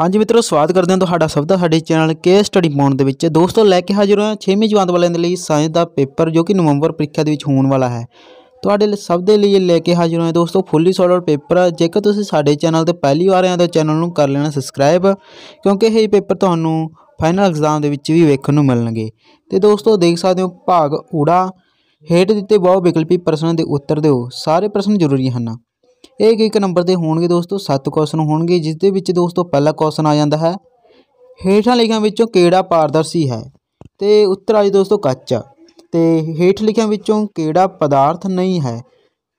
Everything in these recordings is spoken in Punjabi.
ਹਾਂਜੀ ਮਿੱਤਰੋ ਸਵਾਗਤ ਕਰਦੇ ਹਾਂ ਤੁਹਾਡਾ ਸਭ ਦਾ ਸਾਡੇ ਚੈਨਲ ਕੇ ਸਟੱਡੀ ਪੌਂਡ ਦੇ ਵਿੱਚ ਦੋਸਤੋ ਲੈ ਕੇ ਹਾਜ਼ਰ ਹਾਂ 6ਵੀਂ ਜਮਾਤ ਵਾਲਿਆਂ ਦੇ ਲਈ ਸਾਇੰਸ ਦਾ ਪੇਪਰ ਜੋ ਕਿ ਨਵੰਬਰ ਪ੍ਰੀਖਿਆ ਦੇ ਵਿੱਚ ਹੋਣ ਵਾਲਾ ਹੈ ਤੁਹਾਡੇ ਲਈ ਸਭ ਦੇ ਲਈ ਲੈ ਕੇ ਹਾਜ਼ਰ ਹਾਂ ਦੋਸਤੋ ਫੁੱਲੀ ਸੋਲਡ ਪੇਪਰ ਜੇਕਰ ਤੁਸੀਂ ਸਾਡੇ ਚੈਨਲ ਤੇ ਪਹਿਲੀ ਵਾਰ ਆਏ ਤਾਂ ਚੈਨਲ ਨੂੰ ਕਰ ਲੈਣਾ ਸਬਸਕ੍ਰਾਈਬ ਕਿਉਂਕਿ ਇਹ ਪੇਪਰ ਤੁਹਾਨੂੰ ਫਾਈਨਲ ਐਗਜ਼ਾਮ ਦੇ ਵਿੱਚ ਵੀ ਵੇਖਣ ਨੂੰ ਮਿਲਣਗੇ ਤੇ ਦੋਸਤੋ ਦੇਖ ਸਕਦੇ ਹੋ ਭਾਗ ਊੜਾ ਹੇਠ ਦਿੱਤੇ ਬਹੁ ਵਿਕਲਪੀ ਪ੍ਰਸ਼ਨਾਂ ਦੇ ਉੱਤਰ ਦਿਓ ਸਾਰੇ ਪ੍ਰਸ਼ਨ ਜ਼ਰੂਰੀ ਹਨ ਇਹ ਇੱਕ ਨੰਬਰ ਦੇ ਹੋਣਗੇ ਦੋਸਤੋ 7 ਕੁਐਸਚਨ ਹੋਣਗੇ ਜਿਸ ਦੇ ਵਿੱਚ ਦੋਸਤੋ ਪਹਿਲਾ ਕੁਐਸਚਨ ਆ ਜਾਂਦਾ ਹੈ ਹੇਠਾਂ ਲਿਖਿਆਂ ਵਿੱਚੋਂ ਕਿਹੜਾ ਪਾਰਦਰਸ਼ੀ ਹੈ ਤੇ ਉੱਤਰ ਆ ਜੀ ਦੋਸਤੋ ਕੱਚ ਤੇ ਹੇਠ ਲਿਖਿਆਂ ਵਿੱਚੋਂ ਕਿਹੜਾ ਪਦਾਰਥ ਨਹੀਂ ਹੈ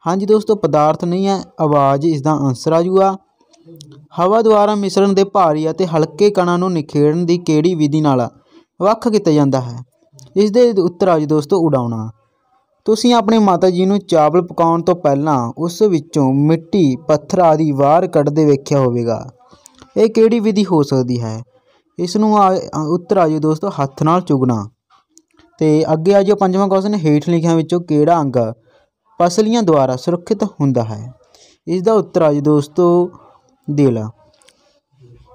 ਹਾਂਜੀ ਦੋਸਤੋ ਪਦਾਰਥ ਨਹੀਂ ਹੈ ਆਵਾਜ਼ ਇਸ ਦਾ ਆਨਸਰ ਆ ਜੂਗਾ ਹਵਾ ਦੁਆਰਾ ਮਿਸ਼ਰਣ ਦੇ ਭਾਰੀ ਅਤੇ ਹਲਕੇ ਕਣਾਂ ਨੂੰ ਨਿਖੇੜਨ ਦੀ ਕਿਹੜੀ ਵਿਧੀ ਨਾਲ ਵੱਖ ਕੀਤਾ ਜਾਂਦਾ ਹੈ ਇਸ ਦੇ ਉੱਤਰ ਆ ਜੀ ਦੋਸਤੋ ਉਡਾਉਣਾ ਤੁਸੀਂ ਆਪਣੇ ਮਾਤਾ ਜੀ ਨੂੰ ਚਾਵਲ ਪਕਾਉਣ ਤੋਂ ਪਹਿਲਾਂ ਉਸ ਵਿੱਚੋਂ ਮਿੱਟੀ ਪੱਥਰ ਆਦਿ ਬਾਹਰ ਕੱਢਦੇ ਵੇਖਿਆ ਹੋਵੇਗਾ ਇਹ ਕਿਹੜੀ ਵਿਧੀ ਹੋ ਸਕਦੀ ਹੈ ਇਸ ਨੂੰ ਉੱਤਰ ਆ ਜੀ ਦੋਸਤੋ ਹੱਥ ਨਾਲ ਚੁਗਣਾ ਤੇ ਅੱਗੇ ਆ ਜਾਓ ਪੰਜਵਾਂ ਕੁਐਸਚਨ ਹੇਠ ਲਿਖਿਆਂ ਵਿੱਚੋਂ ਕਿਹੜਾ ਅੰਗ ਪਸਲੀਆਂ ਦੁਆਰਾ ਸੁਰੱਖਿਤ ਹੁੰਦਾ ਹੈ ਇਸ ਦਾ ਉੱਤਰ ਆ ਜੀ ਦੋਸਤੋ ਦਿਲ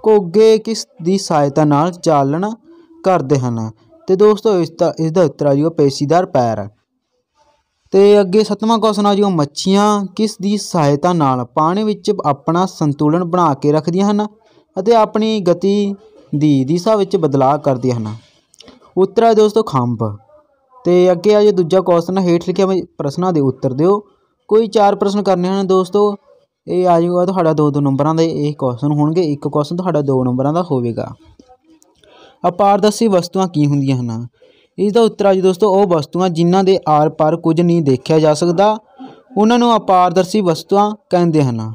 ਕੋਗੇ ਕਿਸ ਦੀ ਸਹਾਇਤਾ ਨਾਲ ਚਾਲਣ ਕਰਦੇ ਹਨ ਤੇ ਦੋਸਤੋ ਇਸ ਦਾ ਇਸ ਦਾ ਉੱਤਰ ਆ ਜੀ ਪੇਸ਼ੀਦਾਰ ਪੈਰ ਤੇ ਅੱਗੇ ਸਤਵਾਂ ਕੁਐਸਚਨ ਆ ਜੀ ਉਹ ਮੱਛੀਆਂ ਕਿਸ ਦੀ ਸਹਾਇਤਾ ਨਾਲ ਪਾਣੀ ਵਿੱਚ ਆਪਣਾ ਸੰਤੁਲਨ ਬਣਾ ਕੇ ਰੱਖਦੀਆਂ ਹਨ ਅਤੇ ਆਪਣੀ ਗਤੀ ਦੀ ਦਿਸ਼ਾ ਵਿੱਚ ਬਦਲਾਅ ਕਰਦੀਆਂ ਹਨ ਉੱਤਰ ਹੈ ਦੋਸਤੋ ਖੰਭ ਤੇ ਅੱਗੇ ਆ ਜੀ ਦੂਜਾ ਕੁਐਸਚਨ ਹੇਠ ਲਿਖਿਆ ਪ੍ਰਸ਼ਨਾਂ ਦੇ ਉੱਤਰ ਦਿਓ ਕੋਈ ਚਾਰ ਪ੍ਰਸ਼ਨ ਕਰਨੇ ਹਨ ਦੋਸਤੋ ਇਹ ਆ ਜਾਊਗਾ ਤੁਹਾਡਾ ਦੋ ਦੋ ਨੰਬਰਾਂ ਦੇ ਇਹ ਕੁਐਸਚਨ ਹੋਣਗੇ ਇੱਕ ਕੁਐਸਚਨ ਤੁਹਾਡਾ ਦੋ ਨੰਬਰਾਂ ਦਾ ਹੋਵੇਗਾ ਅਪਾਰਦਰਸ਼ੀ ਵਸਤੂਆਂ ਕੀ ਹੁੰਦੀਆਂ ਹਨ ਇਸ ਦਾ ਉੱਤਰ ਆ ਜੀ ਦੋਸਤੋ ਉਹ ਵਸਤੂਆਂ ਜਿਨ੍ਹਾਂ ਦੇ ਆਰ-ਪਾਰ ਕੁਝ ਨਹੀਂ ਦੇਖਿਆ ਜਾ ਸਕਦਾ ਉਹਨਾਂ ਨੂੰ ਅਪਾਰਦਰਸ਼ੀ ਵਸਤੂਆਂ ਕਹਿੰਦੇ ਹਨ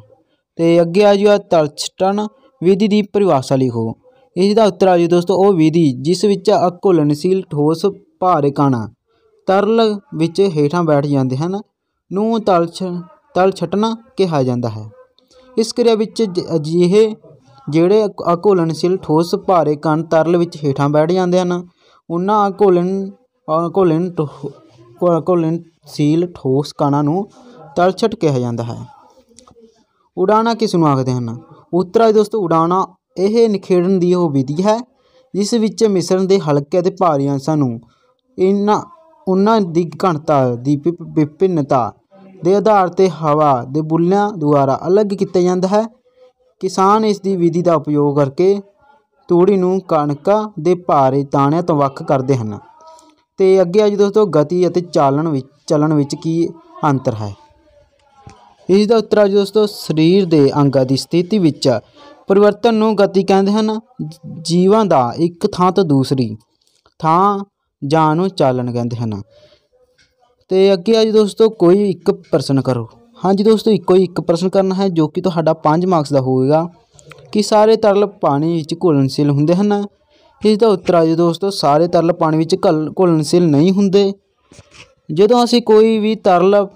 ਤੇ ਅੱਗੇ ਆ ਜੀ ਆ ਤਲਸਟਨ ਵਿਧੀ ਦੀ ਪਰਿਭਾਸ਼ਾ ਲਿਖੋ ਇਸ ਦਾ ਉੱਤਰ ਆ ਜੀ ਦੋਸਤੋ ਉਹ ਵਿਧੀ ਜਿਸ ਵਿੱਚ ਅਕੁਲਨਸ਼ੀਲ ਠੋਸ ਭਾਰੇ ਕਣ ਤਰਲ ਵਿੱਚ ਹੇਠਾਂ ਬੈਠ ਜਾਂਦੇ ਹਨ ਨੂੰ ਤਲਛ ਤਲ ਛਟਣਾ ਕਿਹਾ ਜਾਂਦਾ ਹੈ ਇਸ ਕਿਰਿਆ ਵਿੱਚ ਅਜਿਹੇ ਜਿਹੜੇ ਅਕੁਲਨਸ਼ੀਲ ਠੋਸ ਭਾਰੇ ਕਣ ਤਰਲ ਵਿੱਚ ਹੇਠਾਂ ਬੈਠ ਜਾਂਦੇ ਹਨ ਉਹਨਾਂ ਘੋਲਨ ਘੋਲਨ ਸੀਲ ਠੋਸ ਕਣਾਂ ਨੂੰ ਤਲਛਟ ਕਿਹਾ ਜਾਂਦਾ ਹੈ ਉਡਾਣਾ ਕਿਸ ਨੂੰ ਆਖਦੇ ਹਨ ਉੱਤਰ ਦੋਸਤੋ ਉਡਾਣਾ ਇਹ ਨਿਖੇੜਨ ਦੀ ਉਹ ਵਿਧੀ ਹੈ ਜਿਸ ਵਿੱਚ ਮਿਸ਼ਰਣ ਦੇ ਹਲਕੇ ਅਤੇ ਭਾਰੀ ਅੰਸ਼ਾਂ ਨੂੰ ਇਹਨਾਂ ਉਹਨਾਂ ਦੀ ਘਣਤਾ ਦੀ ਵਿਭਿੰਨਤਾ ਦੇ ਆਧਾਰ ਤੇ ਹਵਾ ਦੇ ਬੁੱਲਿਆਂ ਦੁਆਰਾ ਅਲੱਗ ਕੀਤਾ ਜਾਂਦਾ ਹੈ ਕਿਸਾਨ ਇਸ ਦੀ ਵਿਧੀ ਦਾ ਉਪਯੋਗ ਕਰਕੇ ਤੂੜੀ ਨੂੰ ਕਣਕਾਂ ਦੇ ਭਾਰੇ ਦਾਣਿਆਂ ਤੋਂ ਵੱਖ ਕਰਦੇ ਹਨ ਤੇ ਅੱਗੇ ਆ ਜੀ ਦੋਸਤੋ ਗਤੀ ਅਤੇ ਚਾਲਣ ਵਿੱਚ ਚੱਲਣ ਵਿੱਚ ਕੀ ਅੰਤਰ ਹੈ ਇਸ ਦਾ ਉੱਤਰ ਆ ਜੀ ਦੋਸਤੋ ਸਰੀਰ ਦੇ ਅੰਗਾਂ ਦੀ ਸਥਿਤੀ ਵਿੱਚ ਪਰਿਵਰਤਨ ਨੂੰ ਗਤੀ ਕਹਿੰਦੇ ਹਨ ਜੀਵਾਂ ਦਾ ਇੱਕ ਥਾਂ ਤੋਂ ਦੂਸਰੀ ਥਾਂ ਜਾਣ ਨੂੰ ਚਾਲਣ ਕਹਿੰਦੇ ਹਨ ਤੇ ਅੱਗੇ ਆ ਜੀ ਦੋਸਤੋ ਕੋਈ ਇੱਕ ਪ੍ਰਸ਼ਨ ਕਰੋ ਹਾਂਜੀ ਦੋਸਤੋ ਇੱਕੋ ਹੀ ਇੱਕ ਪ੍ਰਸ਼ਨ ਕਰਨਾ ਹੈ ਜੋ ਕਿ ਤੁਹਾਡਾ 5 ਮਾਰਕਸ ਦਾ ਹੋਵੇਗਾ ਕਿ ਸਾਰੇ ਤਰਲ ਪਾਣੀ ਵਿੱਚ ਘੁਲਣਸ਼ੀਲ ਹੁੰਦੇ ਹਨ ਇਸ ਦਾ ਉੱਤਰ ਆ ਜੀ ਦੋਸਤੋ ਸਾਰੇ ਤਰਲ ਪਾਣੀ ਵਿੱਚ ਘੁਲਣਸ਼ੀਲ ਨਹੀਂ ਹੁੰਦੇ ਜਦੋਂ ਅਸੀਂ ਕੋਈ ਵੀ ਤਰਲ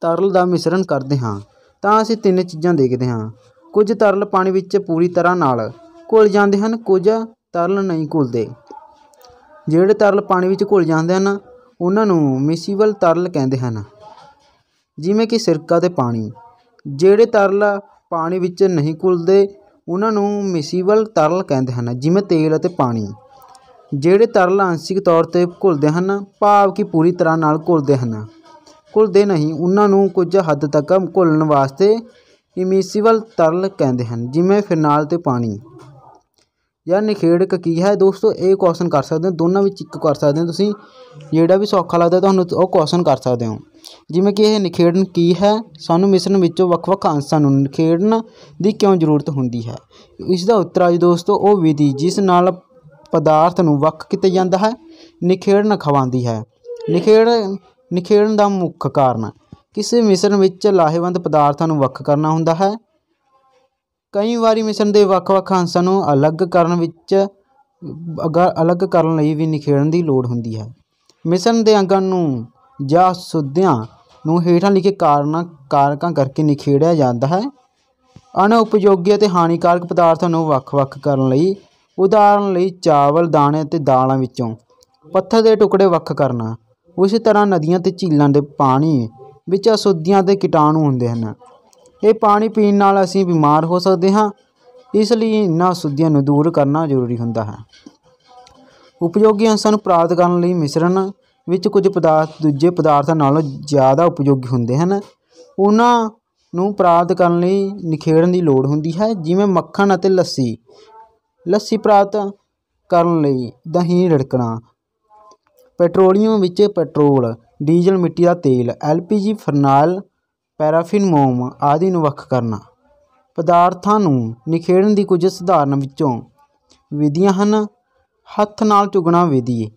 ਤਰਲ ਦਾ ਮਿਸ਼ਰਣ ਕਰਦੇ ਹਾਂ ਤਾਂ ਅਸੀਂ ਤਿੰਨ ਚੀਜ਼ਾਂ ਦੇਖਦੇ ਹਾਂ ਕੁਝ ਤਰਲ ਪਾਣੀ ਵਿੱਚ ਪੂਰੀ ਤਰ੍ਹਾਂ ਨਾਲ ਘੁਲ ਜਾਂਦੇ ਹਨ ਕੁਝ ਤਰਲ ਨਹੀਂ ਘੁਲਦੇ ਜਿਹੜੇ ਤਰਲ ਪਾਣੀ ਵਿੱਚ ਘੁਲ ਜਾਂਦੇ ਹਨ ਉਹਨਾਂ ਨੂੰ ਮਿਸੀਬਲ ਤਰਲ ਕਹਿੰਦੇ ਹਨ ਜਿਵੇਂ ਕਿ ਸਿਰਕਾ ਤੇ ਪਾਣੀ ਜਿਹੜੇ ਤਰਲ ਪਾਣੀ ਵਿੱਚ ਨਹੀਂ ਘੁਲਦੇ ਉਹਨਾਂ ਨੂੰ ਮਿਸੀਬਲ ਤਰਲ ਕਹਿੰਦੇ ਹਨ ਜਿਵੇਂ ਤੇਲ ਅਤੇ ਪਾਣੀ ਜਿਹੜੇ ਤਰਲ ਆਂਸ਼ਿਕ ਤੌਰ 'ਤੇ ਘੁਲਦੇ ਹਨ ਭਾਵ ਕਿ ਪੂਰੀ ਤਰ੍ਹਾਂ ਨਾਲ ਘੁਲਦੇ ਹਨ ਘੁਲਦੇ ਨਹੀਂ ਉਹਨਾਂ ਨੂੰ ਕੁਝ ਹੱਦ ਤੱਕ ਘੁਲਣ ਵਾਸਤੇ ਇਮਿਸੀਬਲ ਤਰਲ ਕਹਿੰਦੇ ਹਨ ਜਿਵੇਂ ਫਿਨਾਲ ਤੇ ਪਾਣੀ ਜਾਂ ਨਿਖੇੜਕ ਕੀ ਹੈ ਦੋਸਤੋ ਇਹ ਕੁਐਸਚਨ ਕਰ ਸਕਦੇ ਹੋ ਦੋਨਾਂ ਵਿੱਚ ਇੱਕ ਕਰ ਸਕਦੇ ਹੋ ਤੁਸੀਂ ਜਿਹੜਾ ਵੀ ਸੌਖਾ ਲੱਗਦਾ ਤੁਹਾਨੂੰ ਉਹ ਕੁਐਸਚਨ ਕਰ ਸਕਦੇ ਹੋ ਜਿਵੇਂ ਕਿ ਇਹ ਨਿਖੇੜਨ ਕੀ ਹੈ ਸਾਨੂੰ ਮਿਸ਼ਰਣ ਵਿੱਚੋਂ ਵੱਖ-ਵੱਖ ਅੰਸ਼ਾਂ ਨੂੰ ਨਿਖੇੜਨ ਦੀ ਕਿਉਂ ਜ਼ਰੂਰਤ ਹੁੰਦੀ ਹੈ ਇਸ ਦਾ ਉੱਤਰ ਆ ਜੀ ਦੋਸਤੋ ਉਹ ਵਿਧੀ ਜਿਸ ਨਾਲ ਪਦਾਰਥ ਨੂੰ ਵੱਖ ਕੀਤਾ ਜਾਂਦਾ ਹੈ ਨਿਖੇੜਨ ਖਵਾਉਂਦੀ ਹੈ ਨਿਖੇੜ ਨਿਖੇੜਨ ਦਾ ਮੁੱਖ ਕਾਰਨ ਕਿਸੇ ਮਿਸ਼ਰਣ ਵਿੱਚ ਲਾਹੇਵੰਦ ਪਦਾਰਥਾਂ ਨੂੰ ਵੱਖ ਕਰਨਾ ਹੁੰਦਾ ਹੈ ਕਈ ਵਾਰੀ ਮਿਸ਼ਰਣ ਦੇ ਵੱਖ-ਵੱਖ ਅੰਸ਼ਾਂ ਨੂੰ ਅਲੱਗ ਕਰਨ ਵਿੱਚ ਅਲੱਗ ਕਰਨ ਲਈ ਵੀ ਨਿਖੇੜਨ ਦੀ ਲੋੜ ਹੁੰਦੀ ਹੈ ਮਿਸ਼ਰਣ ਦੇ ਅੰਗਾਂ ਨੂੰ ਜਾਂ ਸੁਧਿਆਂ ਨੂੰ ਹੇਠਾਂ ਲਿਖੇ ਕਾਰਨਾਂ ਕਾਰਕਾਂ ਕਰਕੇ ਨਿਖੇੜਿਆ ਜਾਂਦਾ ਹੈ ਅਣਉਪਯੋਗੀ ਅਤੇ ਹਾਨੀਕਾਰਕ ਪਦਾਰਥਾਂ ਨੂੰ ਵੱਖ-ਵੱਖ ਕਰਨ ਲਈ ਉਦਾਹਰਨ ਲਈ ਚਾਵਲ ਦਾਣੇ ਅਤੇ ਦਾਲਾਂ ਵਿੱਚੋਂ ਪੱਥਰ ਦੇ ਟੁਕੜੇ ਵੱਖ ਕਰਨਾ ਉਸੇ ਤਰ੍ਹਾਂ ਨਦੀਆਂ ਤੇ ਝੀਲਾਂ ਦੇ ਪਾਣੀ ਵਿੱਚ ਅਸ਼ੁੱਧੀਆਂ ਦੇ ਕੀਟਾਣੂ ਹੁੰਦੇ ਹਨ ਇਹ ਪਾਣੀ ਪੀਣ ਨਾਲ ਅਸੀਂ ਬਿਮਾਰ ਹੋ ਸਕਦੇ ਹਾਂ ਇਸ ਲਈ ਇਹਨਾਂ ਅਸ਼ੁੱਧੀਆਂ ਨੂੰ ਦੂਰ ਕਰਨਾ ਜ਼ਰੂਰੀ ਹੁੰਦਾ ਹੈ ਉਪਯੋਗੀ ਅੰਸ਼ਾਂ ਨੂੰ ਪ੍ਰਾਪਤ ਕਰਨ ਲਈ ਮਿਸ਼ਰਣ ਵਿੱਚ ਕੁਝ ਪਦਾਰਥ ਦੂਜੇ ਪਦਾਰਥਾਂ ਨਾਲੋਂ ਜ਼ਿਆਦਾ ਉਪਯੋਗੀ ਹੁੰਦੇ ਹਨ ਉਹਨਾਂ ਨੂੰ ਪ੍ਰਾਪਤ ਕਰਨ ਲਈ ਨਿਖੇੜਨ ਦੀ ਲੋੜ ਹੁੰਦੀ ਹੈ ਜਿਵੇਂ ਮੱਖਣ ਅਤੇ ਲੱਸੀ ਲੱਸੀ ਪ੍ਰਾਪਤ ਕਰਨ ਲਈ ਦਹੀਂ ਰੜਕਣਾ ਪੈਟਰੋਲੀਅਮ ਵਿੱਚ ਪੈਟਰੋਲ ਡੀਜ਼ਲ ਮਿੱਟੀ ਦਾ ਤੇਲ ਐਲਪੀਜੀ ਫਰਨਾਲ ਪੈਰਾਫਿਨ ਮੋਮ ਆਦਿ ਨੂੰ ਵੱਖ ਕਰਨਾ ਪਦਾਰਥਾਂ ਨੂੰ ਨਿਖੇੜਨ ਦੀ ਕੁਝ ਸਧਾਰਨ ਵਿੱਚੋਂ ਵਿਧੀਆਂ ਹਨ ਹੱਥ ਨਾਲ ਚੁਗਣਾ ਵਿਧੀ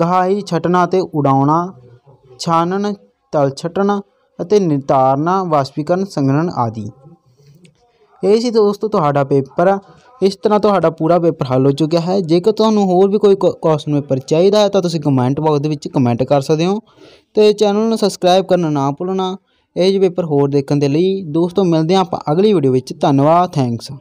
ਗਹਾਈ ਛਟਣਾ ਤੇ ਉਡਾਉਣਾ ਛਾਨਣ ਤਲ ਛਟਣਾ ਅਤੇ ਨਿਤਾਰਨਾ ਵਾਸ਼ਪੀਕਰਨ ਸੰਘਣਨ ਆਦਿ ਇਹ ਸੀ ਦੋਸਤੋ ਤੁਹਾਡਾ ਪੇਪਰ ਇਸ ਤਰ੍ਹਾਂ ਤੁਹਾਡਾ ਪੂਰਾ ਪੇਪਰ ਹੱਲ ਹੋ ਚੁੱਕਿਆ ਹੈ ਜੇਕਰ ਤੁਹਾਨੂੰ ਹੋਰ ਵੀ ਕੋਈ ਕੁਐਸਚਨ ਪੇਪਰ ਚਾਹੀਦਾ ਹੈ ਤਾਂ ਤੁਸੀਂ ਕਮੈਂਟ ਬਾਕਸ ਦੇ ਵਿੱਚ ਕਮੈਂਟ ਕਰ ਸਕਦੇ ਹੋ ਤੇ ਚੈਨਲ ਨੂੰ ਸਬਸਕ੍ਰਾਈਬ ਕਰਨਾ ਨਾ ਭੁੱਲਣਾ ਇਹ ਜਿਹੇ ਪੇਪਰ ਹੋਰ ਦੇਖਣ ਦੇ ਲਈ ਦੋਸਤੋ ਮਿਲਦੇ ਆਪਾਂ ਅਗਲੀ ਵੀਡੀਓ ਵਿੱਚ ਧੰਨਵਾਦ ਥੈਂਕਸ